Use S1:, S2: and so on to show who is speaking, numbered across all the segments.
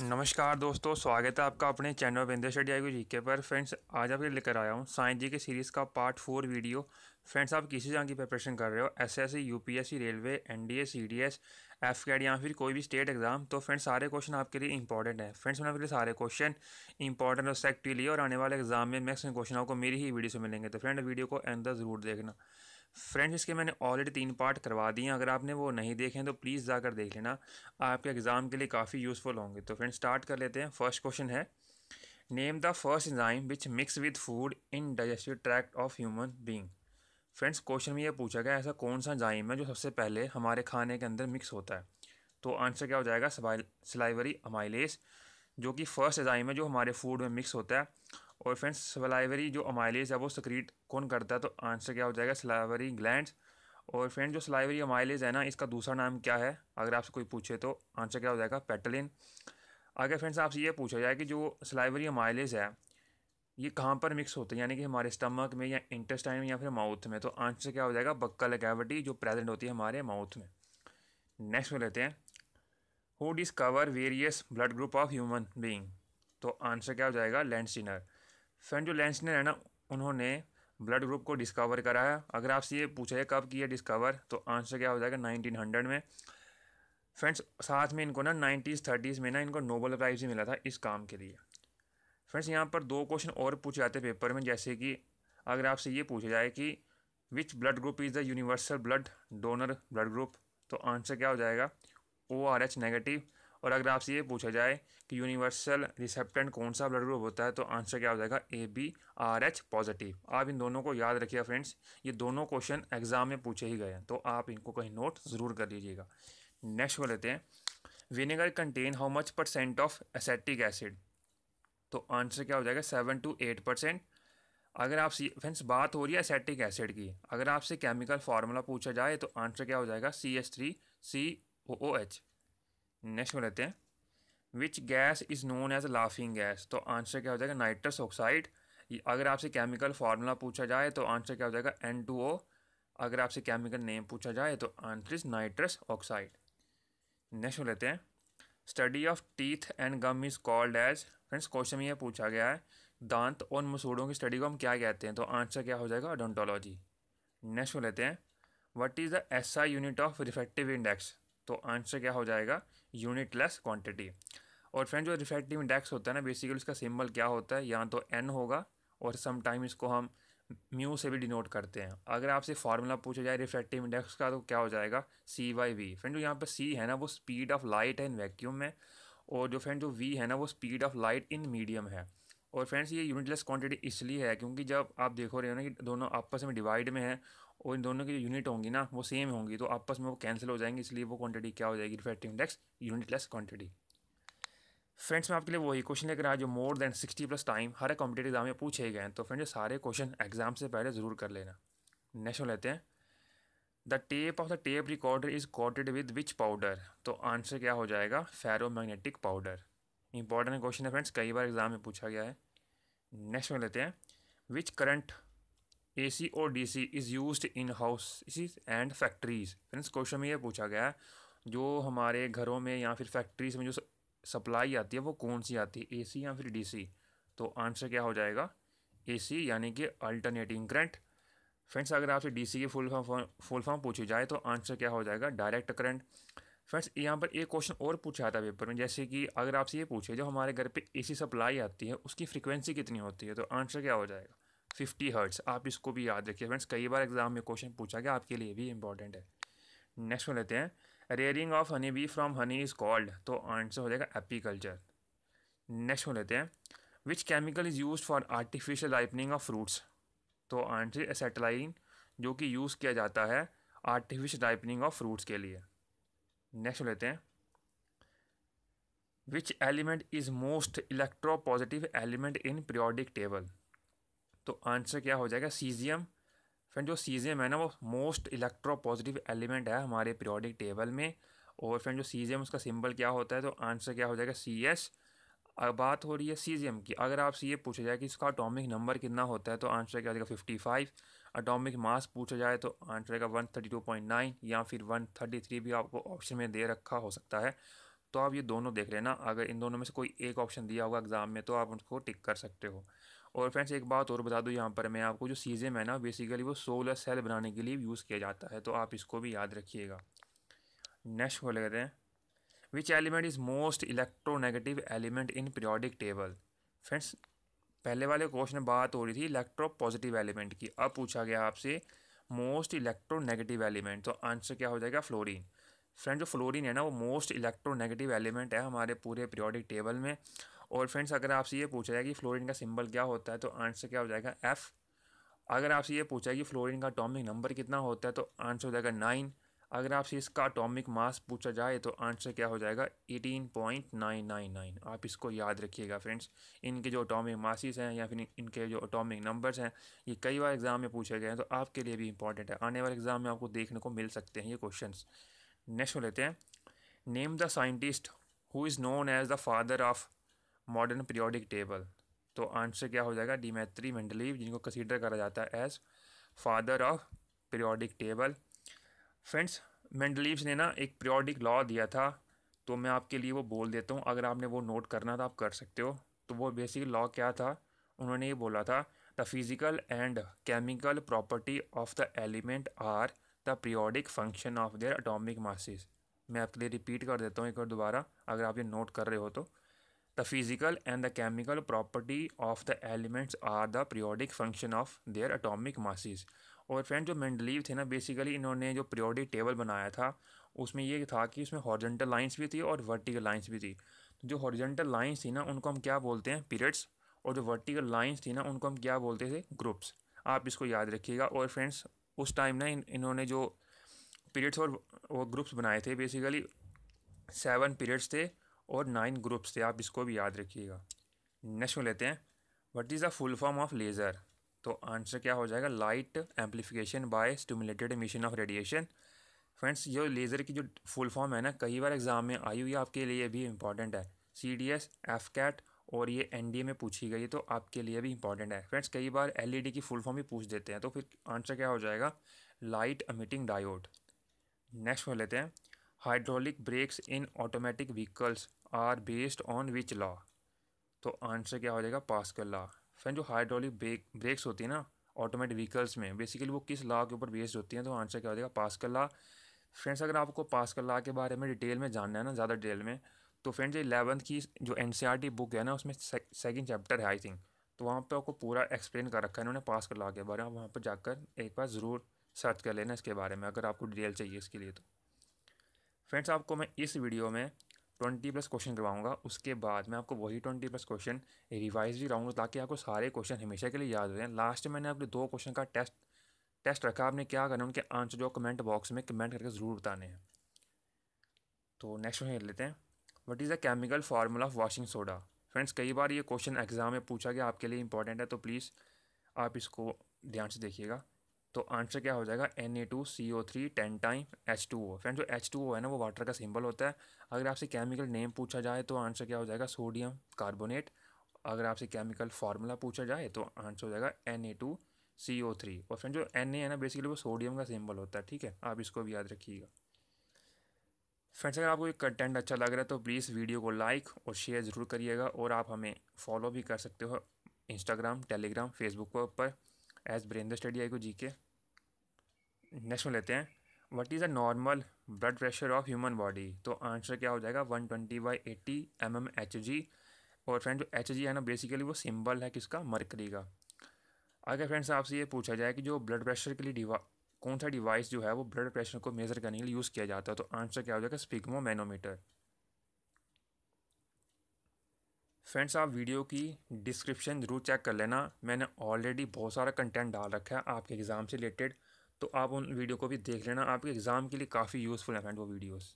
S1: नमस्कार दोस्तों स्वागत है आपका अपने चैनल विंदर शेट आई जी के पर फ्रेंड्स आज आपके लेकर आया हूँ साइंस जी के सीरीज़ का पार्ट फोर वीडियो फ्रेंड्स आप किसी जगह की प्रिपरेशन कर रहे हो S S C U P S C railway N D S C D S F या फिर कोई भी स्टेट एग्जाम तो फ्रेंड्स सारे क्वेश्चन आपके लिए इंपॉर्टेंट है फ्रेंड्स मैंने आपके लिए सारे क्वेश्चन इंपॉर्टेंट और सेक्ट लिए और आने वाले एग्जाम में मैक्सिमम क्वेश्चन आपको मेरी ही वीडियो से मिलेंगे तो फ्रेंड वीडियो को अंदर जरूर देखना फ्रेंड्स इसके मैंने ऑलरेडी तीन पार्ट करवा दिए अगर आपने वो नहीं देखे तो प्लीज़ जाकर देख लेना आपके एग्ज़ाम के लिए काफ़ी यूज़फुल होंगे तो फ्रेंड्स स्टार्ट कर लेते हैं फर्स्ट क्वेश्चन है name the first enzyme which mix with food in digestive tract of human being friends question में यह पूछा गया ऐसा कौन सा इंजाइम है जो सबसे पहले हमारे खाने के अंदर मिक्स होता है तो आंसर क्या हो जाएगा सलाइवरी अमाइलेस जो कि फर्स्ट इंजाइम है जो हमारे फूड में मिक्स होता है और फ्रेंड्स सलाइवरी जो अमाइलेज है वो सक्रीट कौन करता है तो आंसर क्या हो जाएगा सलाइवरी ग्लैंड और फ्रेंड जो सलाइवरी अमाइलेज है ना इसका दूसरा नाम क्या है अगर आपसे कोई पूछे तो आंसर क्या हो जाएगा पेटलिन आगे फ्रेंड्स आपसे ये पूछा जाए कि जो सलाइवरी अमाइलेज है ये कहाँ पर मिक्स होते हैं यानी कि हमारे स्टमक में या इंटेस्टाइन में या फिर माउथ में तो आंसर क्या हो जाएगा बक्कल कैविटी जो प्रेजेंट होती है हमारे माउथ में नेक्स्ट में लेते हैं who discover various blood group of human being तो आंसर क्या हो जाएगा लैंडसिनर संजो लेंसनर है ना उन्होंने ब्लड ग्रुप को डिस्कवर करा है अगर आपसे ये पूछा है कब किया डिस्कवर तो आंसर क्या हो जाएगा 1900 में फ्रेंड्स साथ में इनको ना नाइन्टीज़ थर्टीज़ में ना इनको नोबल प्राइज़ भी मिला था इस काम के लिए फ्रेंड्स यहाँ पर दो क्वेश्चन और पूछे जाते पेपर में जैसे कि अगर आपसे ये पूछा जाए कि which blood group is the universal blood donor blood group तो आंसर क्या हो जाएगा ओ आर एच नेगेटिव और अगर आपसे ये पूछा जाए कि यूनिवर्सल रिसेप्टेंट कौन सा ब्लड ग्रुप होता है तो आंसर क्या हो जाएगा A B R H positive आप इन दोनों को याद रखिएगा फ्रेंड्स ये दोनों क्वेश्चन एग्जाम में पूछे ही गए हैं तो आप इनको कहीं नोट ज़रूर कर लीजिएगा नेक्स्ट को लेते हैं vinegar content how much percent of acetic acid तो आंसर क्या हो जाएगा सेवन टू एट परसेंट अगर आप सी फ्रेंड्स बात हो रही है एसेटिक एसिड की अगर आपसे केमिकल फार्मूला पूछा जाए तो आंसर क्या हो जाएगा C S three C O O H next को लेते हैं which gas is known as laughing gas तो आंसर क्या हो जाएगा नाइट्रस ऑक्साइड अगर आपसे केमिकल फार्मूला पूछा जाए तो आंसर क्या हो जाएगा एन टू ओ अगर आपसे केमिकल नेम पूछा जाए तो answer is nitrous oxide next लेते हैं study of teeth and gum is called as friends question में यह पूछा गया है दांत और मसूड़ों की स्टडी को हम क्या कहते हैं तो आंसर क्या हो जाएगा ओडोंटोलॉजी नेक्स्ट लेते हैं what is the S I unit of refractive index तो आंसर क्या हो जाएगा यूनिट लेस क्वान्टिटी और फ्रेंड जो रिफ्रैक्टिव इंडेक्स होता है ना बेसिकली उसका सिंबल क्या होता है या तो एन होगा और समटाइम इसको हम म्यू से भी डिनोट करते हैं अगर आपसे फार्मूला पूछा जाए रिफ्रैक्टिव इंडेक्स का तो क्या हो जाएगा सी वाई वी फ्रेंड जो यहाँ पर सी है ना वो स्पीड ऑफ लाइट है इन वैक्यूम में और जो फ्रेंड जो वी है ना वो speed of light in medium है और फ्रेंड्स ये यूनिटलेस क्वांटिटी इसलिए है क्योंकि जब आप देखो रहे हो ना कि दोनों आपस में डिवाइड में है और इन दोनों की जो यूनिट होंगी ना वो सेम होंगी तो आपस में वो कैंसिल हो जाएंगे इसलिए वो क्वांटिटी क्या हो जाएगी refractive index unitless quantity friends मैं आपके लिए वही क्वेश्चन लेकर आया जो more than sixty plus time हर कॉम्पिटेटिव एग्जाम में पूछे गए हैं तो फ्रेंड्स सारे क्वेश्चन एग्जाम से पहले ज़रूर कर लेना नेक्स्ट लेते हैं the tape of the tape recorder is coated with which powder तो आंसर क्या हो जाएगा फेरोमैग्नेटिक पाउडर इंपॉर्टेंट क्वेश्चन है फ्रेंड्स कई बार एग्जाम में पूछा गया है नेक्स्ट में लेते हैं विच करंट ए सी और D C is use in house and factories friends question में ये पूछा गया है जो हमारे घरों में या फिर फैक्ट्रीज में जो सप्लाई आती है वो कौन सी आती है ए सी या फिर डी सी तो आंसर क्या हो जाएगा ए सी यानी कि अल्टरनेटिंग करंट फ्रेंड्स अगर आपसे डी सी की फुल फॉर्म फुल फॉर्म पूछी जाए तो आंसर क्या हो जाएगा डायरेक्ट करंट फ्रेंड्स यहाँ पर एक क्वेश्चन और पूछा था पेपर में जैसे कि अगर आपसे ये पूछे जो हमारे घर पे एसी सप्लाई आती है उसकी फ्रीक्वेंसी कितनी होती है तो आंसर क्या हो जाएगा फिफ्टी हर्ट्स आप इसको भी याद रखिए फ्रेंड्स कई बार एग्जाम में क्वेश्चन पूछा गया आपके लिए भी इंपॉर्टेंट है नेक्स्ट लेते हैं rearing of honey bee from honey is called तो आंसर हो जाएगा एपीकल्चर नेक्स्ट में लेते हैं which chemical is use for artificial ripening of fruits तो आंसर एसेटलाइन जो कि यूज़ किया जाता है आर्टिफिशियल लाइपनिंग ऑफ फ्रूट्स के लिए नेक्स्ट लेते हैं which element is most electropositive element in periodic table तो आंसर क्या हो जाएगा सीजियम फ्रेंड जो सीजियम है ना वो मोस्ट इलेक्ट्रोपॉजिटिव एलिमेंट है हमारे पीरियोडिक टेबल में और फ्रेंड जो सीजियम उसका सिंबल क्या होता है तो आंसर क्या हो जाएगा सी एस अब बात हो रही है सीजियम की अगर आपसे ये पूछा जाए कि इसका अटोमिक नंबर कितना होता है तो आंसर क्या हो जाएगा फिफ्टी फाइव अटोमिक मास पूछा जाए तो आंसर आएगा नाइन या फिर वन थर्टी थ्री भी आपको ऑप्शन में दे रखा हो सकता है तो आप ये दोनों देख लेना अगर इन दोनों में से कोई एक ऑप्शन दिया होगा एग्ज़ाम में तो आप उनको टिक कर सकते हो और फ्रेंड्स एक बात और बता दूँ यहाँ पर मैं आपको जो सीज़म है ना बेसिकली वो सोलर सेल बनाने के लिए यूज़ किया जाता है तो आप इसको भी याद रखिएगा नेक्स्ट को लेते हैं which element is most electronegative element in periodic table friends पहले वाले क्वेश्चन में बात हो रही थी इलेक्ट्रो पॉजिटिव एलिमेंट की अब पूछा गया आपसे मोस्ट इलेक्ट्रो नेगेटिव एलिमेंट तो आंसर क्या हो जाएगा फ्लोरीन फ्रेंड जो फ्लोरीन है ना वो मोस्ट इलेक्ट्रो नेगेटिव एलिमेंट है हमारे पूरे पीरियोडिक टेबल में और फ्रेंड्स अगर आपसे ये पूछा जाए कि फ्लोरिन का सिंबल क्या होता है तो आंसर क्या हो जाएगा एफ़ अगर आपसे ये पूछा कि फ्लोरिन का अटोमिक नंबर कितना होता है तो आंसर हो जाएगा नाइन अगर आपसे इसका अटोमिक मास पूछा जाए तो आंसर क्या हो जाएगा 18.999 आप इसको याद रखिएगा फ्रेंड्स इनके जो अटोमिक मासिस हैं या फिर इनके जो अटोमिक नंबर्स हैं ये कई बार एग्ज़ाम में पूछे गए हैं तो आपके लिए भी इंपॉर्टेंट है आने वाले एग्ज़ाम में आपको देखने को मिल सकते हैं ये क्वेश्चन नेक्स्ट लेते हैं name the scientist who is known as the father of modern periodic table तो आंसर क्या हो जाएगा डीमेत्री मंडलीव जिनको कंसिडर करा जाता है as father of periodic table friends Mendeleev's ने ना एक प्रियोडिक लॉ दिया था तो मैं आपके लिए वो बोल देता हूँ अगर आपने वो नोट करना था आप कर सकते हो तो वो बेसिक लॉ क्या था उन्होंने ये बोला था the physical and chemical property of the element are the periodic function of their atomic masses मैं आपके लिए रिपीट कर देता हूँ एक बार दोबारा अगर आप ये नोट कर रहे हो तो the physical and the chemical property of the elements are the periodic function of their atomic masses और फ्रेंड जो मेंडलीव थे ना बेसिकली इन्होंने जो पीरियोडिक टेबल बनाया था उसमें ये था कि उसमें हॉर्जेंटल लाइंस भी थी और वर्टिकल लाइंस भी थी तो जो हॉर्जेंटल लाइंस थी ना उनको हम क्या बोलते हैं पीरियड्स और जो वर्टिकल लाइंस थी ना उनको हम क्या बोलते थे ग्रुप्स आप इसको याद रखिएगा और फ्रेंड्स उस टाइम ना इन, इन्होंने जो पीरियड्स और वो ग्रुप्स बनाए थे बेसिकली सेवन पीरियड्स थे और नाइन ग्रुप्स थे आप इसको भी याद रखिएगा नेक्स्ट लेते हैं what is the full form of laser तो आंसर क्या हो जाएगा light amplification by stimulated mission of radiation friends ये लेज़र की जो फुल फॉर्म है ना कई बार एग्ज़ाम में आई हुई आपके लिए भी इंपॉर्टेंट है C D S F CAT और ये एन डी ए में पूछी गई है तो आपके लिए भी इंपॉर्टेंट है फ्रेंड्स कई बार एल ई डी की फुल फॉर्म भी पूछ देते हैं तो फिर आंसर क्या हो जाएगा लाइट अमिटिंग डायोड नेक्स्ट बोल लेते हैं hydraulic brakes in automatic vehicles are based on which law तो आंसर क्या हो जाएगा पास्कल लॉ फ्रेंड जो हाइड्रोलिक ब्रेक ब्रेक्स होती है ना ऑटोमेटिक व्हीकल्स में बेसिकली वो किस लॉ के ऊपर बेस्ड होती हैं तो आंसर क्या हो जाएगा कर लॉ फ्रेंड्स अगर आपको कर लॉ के बारे में डिटेल में जानना है ना ज़्यादा डिटेल में तो फ्रेंड्स ये इलेवंथ की जो एन बुक e है ना उसमें सेकेंड चैप्टर है आई थिंक तो वहाँ पर आपको पूरा एक्सप्लेन कर रखा है इन्होंने पास कर ला के बारे में वहाँ पर जाकर एक बार ज़रूर सर्च कर लेना इसके बारे में अगर आपको डिटेल चाहिए इसके लिए तो फ्रेंड्स आपको मैं इस वीडियो में ट्वेंटी प्लस क्वेश्चन करवाऊंगा उसके बाद मैं आपको वही ट्वेंटी प्लस क्वेश्चन रिवाइज भी कराऊंगा ताकि आपको सारे क्वेश्चन हमेशा के लिए याद हो जाए लास्ट में मैंने आपके दो क्वेश्चन का टेस्ट टेस्ट रखा आपने क्या करना उनके आंसर जो कमेंट बॉक्स में कमेंट करके ज़रूर बताने हैं तो नेक्स्ट क्वेश्चन लेते हैं what is the chemical formula of washing soda friends कई बार ये क्वेश्चन एग्ज़ाम में पूछा गया आपके लिए इंपॉर्टेंट है तो प्लीज़ आप इसको ध्यान से देखिएगा तो आंसर क्या हो जाएगा N A two C O three ten time H two O friend जो एच टू ओ है ना वो वाटर का सिंबल होता है अगर आपसे केमिकल नेम पूछा जाए तो आंसर क्या हो जाएगा सोडियम कार्बोनेट अगर आपसे केमिकल फार्मूला पूछा जाए तो आंसर हो जाएगा N A two C O three और फ्रेंड जो एन ए है ना बेसिकली वो सोडियम का सिंबल होता है ठीक है आप इसको भी याद रखिएगा फ्रेंड्स अगर आपको ये कंटेंट अच्छा लग रहा है तो प्लीज़ वीडियो को लाइक और शेयर ज़रूर करिएगा और आप हमें फॉलो भी कर सकते हो इंस्टाग्राम टेलीग्राम फेसबुक पर एस ब्रेंद्र स्टडी आई को जी के नेक्स्ट में लेते हैं what is a normal blood pressure of human body तो आंसर क्या हो जाएगा one twenty by eighty M M H G और फ्रेंड जो एच जी है ना बेसिकली वो सिंबल है किसका मरकरी का अगर फ्रेंड्स आपसे ये पूछा जाए कि जो ब्लड प्रेशर के लिए डिवा कौन सा डिवाइस जो है वो ब्लड प्रेशर को मेज़र करने के लिए यूज़ किया जाता है तो आंसर क्या हो जाएगा स्पिग्मो मैनोमीटर फ्रेंड्स आप वीडियो की डिस्क्रिप्शन ज़रूर चेक कर लेना मैंने ऑलरेडी बहुत सारा कंटेंट डाल रखा है आपके एग्ज़ाम से रिलेटेड तो आप उन वीडियो को भी देख लेना आपके एग्ज़ाम के लिए काफ़ी यूज़फुल है फ्रेंड वो वीडियोज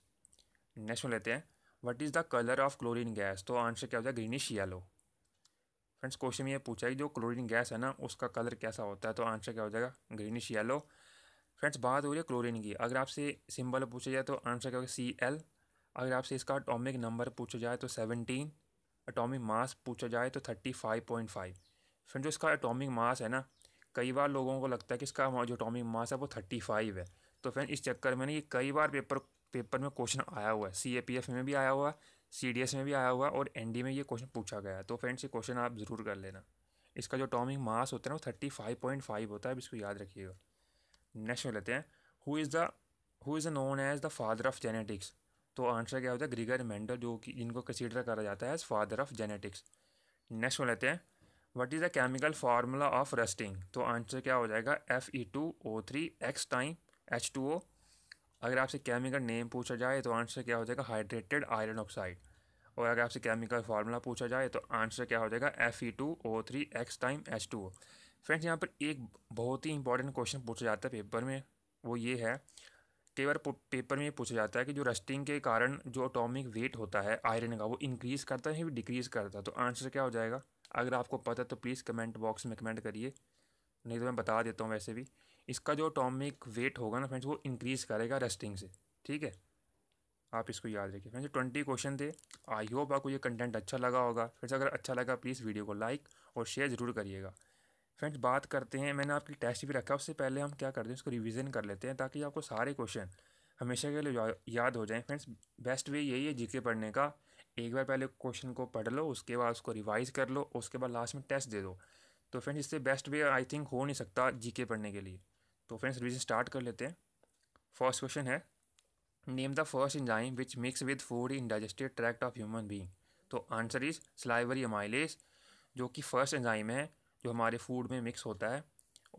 S1: नेक्स्ट लेते हैं what is the colour of chlorine gas तो आंसर क्या होता है ग्रीनिश येलो फ्रेंड्स क्वेश्चन ये पूछा है जो क्लोरीन गैस है ना उसका कलर कैसा होता है तो आंसर क्या हो जाएगा ग्रीनिश येलो फ्रेंड्स बात हो रही है क्लोरीन की अगर आपसे सिंबल पूछा जाए तो आंसर क्या होगा सी एल अगर आपसे इसका अटोमिक नंबर पूछा जाए तो सेवनटीन अटोमिक मास पूछा जाए तो thirty five point five friend जो इसका अटोमिक मास है ना कई बार लोगों को लगता है कि इसका जो अटोमिक मास है वो थर्टी फाइव है तो फ्रेंड इस चक्कर में ना ये कई बार पेपर पेपर में क्वेश्चन आया हुआ है सी ए पी एफ में भी आया हुआ सी डी एस में भी आया हुआ और एन डी में ये क्वेश्चन पूछा गया है तो फ्रेंड्स ये क्वेश्चन आप ज़रूर कर लेना इसका जो अटोमिक मास होता है ना वो थर्टी फाइव पॉइंट फाइव होता है अब इसको याद रखिएगा नेक्स्ट में लेते हैं who is the who is known as the father of genetics तो आंसर क्या होता है ग्रीगर मेंडल जो कि जिनको कंसिडर करा जाता है as father of genetics next में लेते हैं what is the chemical formula of rusting तो आंसर क्या हो जाएगा F E two O three X time H two O अगर आपसे केमिकल नेम पूछा जाए तो आंसर क्या हो जाएगा हाइड्रेटेड आयरन ऑक्साइड और अगर आपसे केमिकल फार्मूला पूछा जाए तो आंसर क्या हो जाएगा F E two O three X time H two O friends यहाँ पर एक बहुत ही इंपॉर्टेंट क्वेश्चन पूछा जाता है पेपर में वो ये है कई बार पेपर में पूछा जाता है कि जो रस्टिंग के कारण जो अटोमिक वेट होता है आयरन का वो इंक्रीज़ करता है या डिक्रीज़ करता है तो आंसर क्या हो जाएगा अगर आपको पता तो प्लीज़ कमेंट बॉक्स में कमेंट करिए नहीं तो मैं बता देता हूँ वैसे भी इसका जो अटोमिक वेट होगा ना फ्रेंड्स वो इंक्रीज़ करेगा रेस्टिंग से ठीक है आप इसको याद रखिए फ्रेंड्स ट्वेंटी क्वेश्चन थे आई होप आपको ये कंटेंट अच्छा लगा होगा फ्रेंड्स अगर अच्छा लगा प्लीज़ वीडियो को लाइक और शेयर ज़रूर करिएगा फ्रेंड्स बात करते हैं मैंने आपकी टेस्ट भी रखा उससे पहले हम क्या करते हैं उसको रिविजन कर लेते हैं ताकि आपको सारे क्वेश्चन हमेशा के लिए याद हो जाएँ फ्रेंड्स बेस्ट वे यही है जी पढ़ने का एक बार पहले क्वेश्चन को पढ़ लो उसके बाद उसको रिवाइज कर लो उसके बाद लास्ट में टेस्ट दे दो तो फ्रेंड्स इससे बेस्ट वे आई थिंक हो नहीं सकता जीके पढ़ने के लिए तो फ्रेंड्स रिविजन स्टार्ट कर लेते हैं फर्स्ट क्वेश्चन है name the first enzyme which mix with food in digestive tract of human being तो आंसर इज सलाइवरी अमाइलेज जो कि फर्स्ट एंजाइम है जो हमारे फूड में मिक्स होता है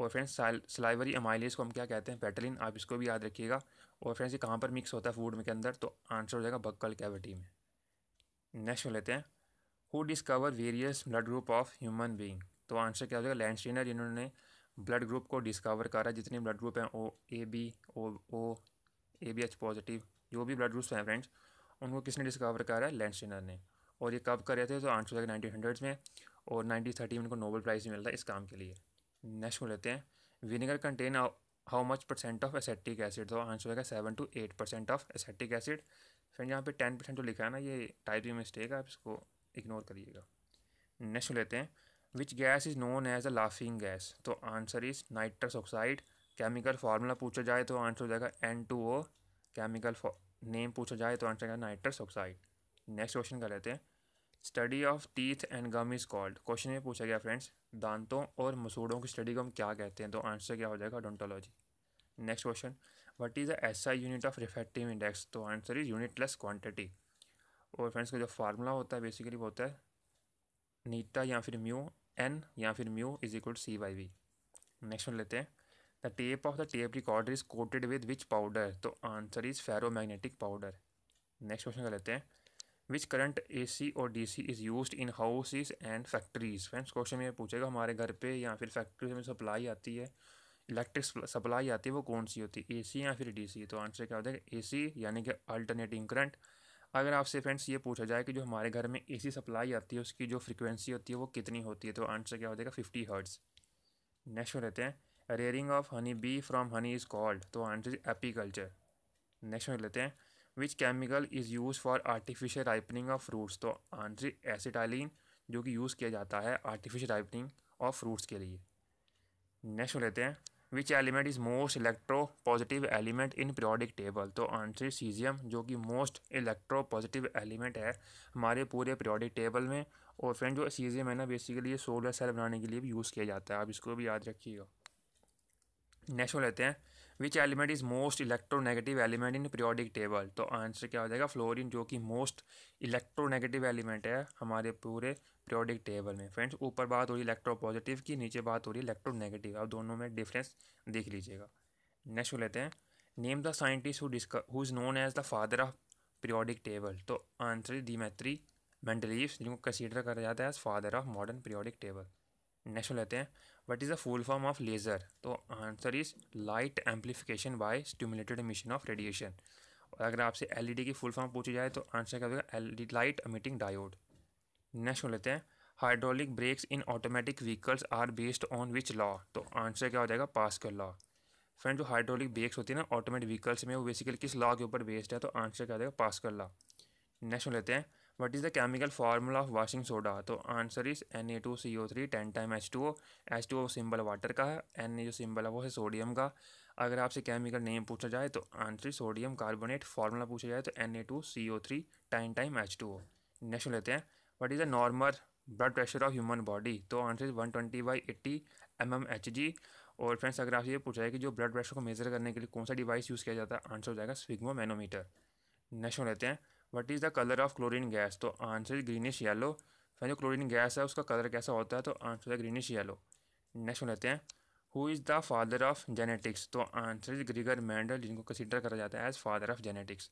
S1: और फ्रेंड्स स्लाइवरी अमाइलेज को हम क्या कहते हैं पेटलिन आप इसको भी याद रखिएगा और फ्रेंड्स ये कहाँ पर मिक्स होता है फूड में के अंदर तो आंसर हो जाएगा बक्कल कैविटी में नेक्स्ट लेते हैं who discover various blood group of human being तो आंसर क्या हो जाएगा लैंडस्टीनर जिन्होंने ब्लड ग्रुप को डिस्कवर करा जितने ब्लड ग्रुप हैं O A B O O A B H positive जो भी ब्लड ग्रुप्स हैं फ्रेंड्स उनको किसने डिस्कवर करा है लैंडस्टीनर ने और ये कब कर रहे थे तो आंसर हो जाएगा नाइनटीन हंड्रेड्स में और नाइनटीन थर्टी में उनको नोबल प्राइज़ मिलता है इस काम के लिए नेक्स्ट को लेते हैं vinegar content how much percent of acetic acid तो आंसर हो जाएगा seven to eight percent of acetic acid friend यहाँ पे टेन परसेंट जो लिखा है ना ये टाइप मिस्टेक है आप इसको इग्नोर करिएगा नेक्स्ट लेते हैं which gas is known as a laughing gas तो answer is nitrous oxide chemical formula पूछा जाए तो आंसर हो जाएगा N two O chemical name पूछा जाए तो answer nitrous oxide next question कर लेते हैं study of teeth and gum is called question में पूछा गया फ्रेंड्स दांतों और मसूड़ों की स्टडी को हम क्या कहते हैं तो आंसर क्या हो जाएगा odontology next question what is the SI unit of refractive index तो answer is unitless quantity और फ्रेंड्स का जो फार्मूला होता है बेसिकली वो होता है नीटा या फिर म्यू एन या फिर mu is equal C Y V next में लेते हैं the tape of the tape recorder is coated with which powder तो answer is magnetic powder next question का लेते हैं विच करंट ए सी और D C is use in houses and factories friends question में पूछेगा हमारे घर पे या फिर फैक्ट्री में सप्लाई आती है इलेक्ट्रिक सप्लाई आती है वो कौन सी होती है एसी या फिर डीसी तो आंसर क्या हो जाएगा एसी यानी कि अल्टरनेटिंग करंट अगर आपसे फ्रेंड्स ये पूछा जाए कि जो हमारे घर में एसी सप्लाई आती है उसकी जो फ्रीक्वेंसी होती है वो कितनी होती है तो आंसर क्या हो जाएगा फिफ्टी हर्ट्स नेक्स्ट में रहते हैं rearing of honey bee from honey is called तो आंसर एपीकल्चर नेक्स्ट में लेते हैं which chemical is use for artificial ripening of fruits तो आंसर एसिटाइलिन जो कि यूज़ किया जाता है आर्टिफिशियल राइपनिंग ऑफ फ्रूट्स के लिए नेक्स्ट लेते हैं which element is most electropositive element in periodic table तो आंसर सीजियम जो कि मोस्ट इलेक्ट्रो पॉजिटिव एलिमेंट है हमारे पूरे पीरियोडिक टेबल में और फ्रेंड जो सीजियम है ना बेसिकली ये सोलर सेल बनाने के लिए भी यूज़ किया जाता है आप इसको भी याद रखिएगा नेक्स्ट लेते हैं which element is most electronegative element in periodic table तो आंसर क्या हो जाएगा फ्लोरिन जो कि मोस्ट इलेक्ट्रोनेगेटिव एलिमेंट है हमारे पूरे पीरियोडिक टेबल में फ्रेंड्स ऊपर बात हो रही इलेक्ट्रो पॉजिटिव की नीचे बात हो रही इलेक्ट्रोनेगेटिव अब दोनों में डिफरेंस देख लीजिएगा नेक्स्ट लेते हैं name the scientist who disc who is known as the father of periodic table तो आंसर मैत्री मेंडलीव्स जिनको कंसिडर करा जाता है as father of modern periodic table next लेते हैं what is the full form of laser तो answer is light amplification by stimulated mission of radiation और अगर आपसे एल e की फुल फॉर्म पूछी जाए तो आंसर क्या होगा एल लाइट अमिटिंग डायोड नेक्स्ट लेते हैं hydraulic brakes in automatic vehicles are based on which law तो आंसर क्या हो जाएगा कर लॉ फ्रेंड जो हाइड्रोलिक ब्रेक्स होती है ना ऑटोमेटिक व्हीकल्स में वो बेसिकली किस लॉ के ऊपर बेस्ड है तो आंसर क्या हो जाएगा कर लॉ नेक्स्ट लेते हैं what is the chemical formula of washing soda तो answer is N A two C O three ten time H two O H two O symbol water का है एन ए जो सिंबल है वो है sodium का अगर आपसे केमिकल नेम पूछा जाए तो answer is sodium carbonate formula पूछा जाए तो N A two C O three ten time H two O next लेते हैं what is the normal blood pressure of human body तो answer is one twenty by eighty M M H G और friends अगर आपसे ये पूछा जाए कि जो ब्लड प्रेशर को मेजर करने के लिए कौन सा डिवाइस यूज़ किया जाता है आंसर हो जाएगा स्विग्मो मैनोमीटर नेक्स्ट लेते हैं what is the colour of chlorine gas तो आंसर ग्रीनिश येलो फिर जो क्लोरीन गैस है उसका कलर कैसा होता है तो आंसर है ग्रीनिश येलो नेक्स्ट में लेते हैं who is the father of genetics तो आंसर इज ग्रीगर मैंडल जिनको कंसिडर करा जाता है as father of genetics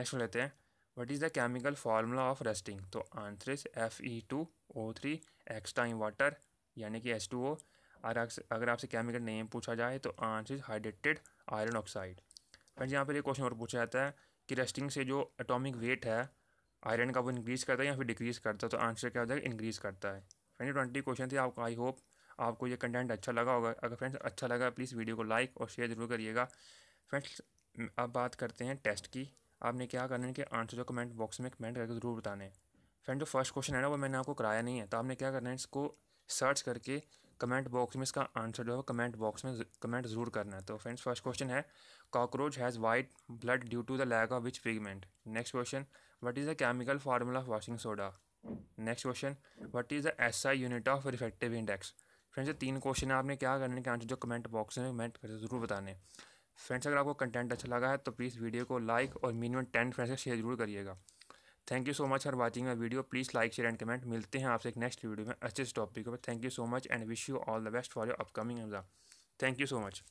S1: next में लेते हैं what is the chemical formula of rusting तो answer is F E two O three X time water यानी कि एस टू ओ और अगर आपसे केमिकल नेम पूछा जाए तो answer is hydrated iron oxide friends यहाँ पर एक क्वेश्चन और पूछा जाता है कि रेस्टिंग से जो एटॉमिक वेट है आयरन का वो इंक्रीज़ करता है या फिर डिक्रीज़ करता है तो आंसर क्या हो जाएगा इंक्रीज़ करता है फ्रेंड ट्वेंटी क्वेश्चन थे आपको आई होप आपको ये कंटेंट अच्छा लगा होगा अगर फ्रेंड्स अच्छा लगा प्लीज़ वीडियो को लाइक और शेयर ज़रूर करिएगा फ्रेंड्स अब बात करते हैं टेस्ट की आपने क्या करना है कि आंसर जो कमेंट बॉक्स में कमेंट करके ज़रूर बताने फ्रेंड जो फर्स्ट क्वेश्चन है ना वो मैंने आपको कराया नहीं है तो आपने क्या करना है इसको सर्च करके कमेंट बॉक्स में इसका आंसर जो है कमेंट बॉक्स में कमेंट जरूर करना है तो फ्रेंड्स फर्स्ट क्वेश्चन है cockroach has white blood due to the lack of which pigment next question what is the chemical formula of washing soda next question what is the S I unit of refractive index friends तीन question है आपने क्या करने के answer जो comment box में comment करके जरूर बताने फ्रेंड्स अगर आपको कंटेंट अच्छा लगा है तो प्लीज़ वीडियो को लाइक और मिनिमम टेन फ्रेंड्स से शेयर जरूर करिएगा thank you so much for watching my video please like share and comment मिलते हैं आपसे एक नेक्स्ट वीडियो में अच्छे टॉपिक पर thank you so much and wish you all the best for your upcoming exam thank you so much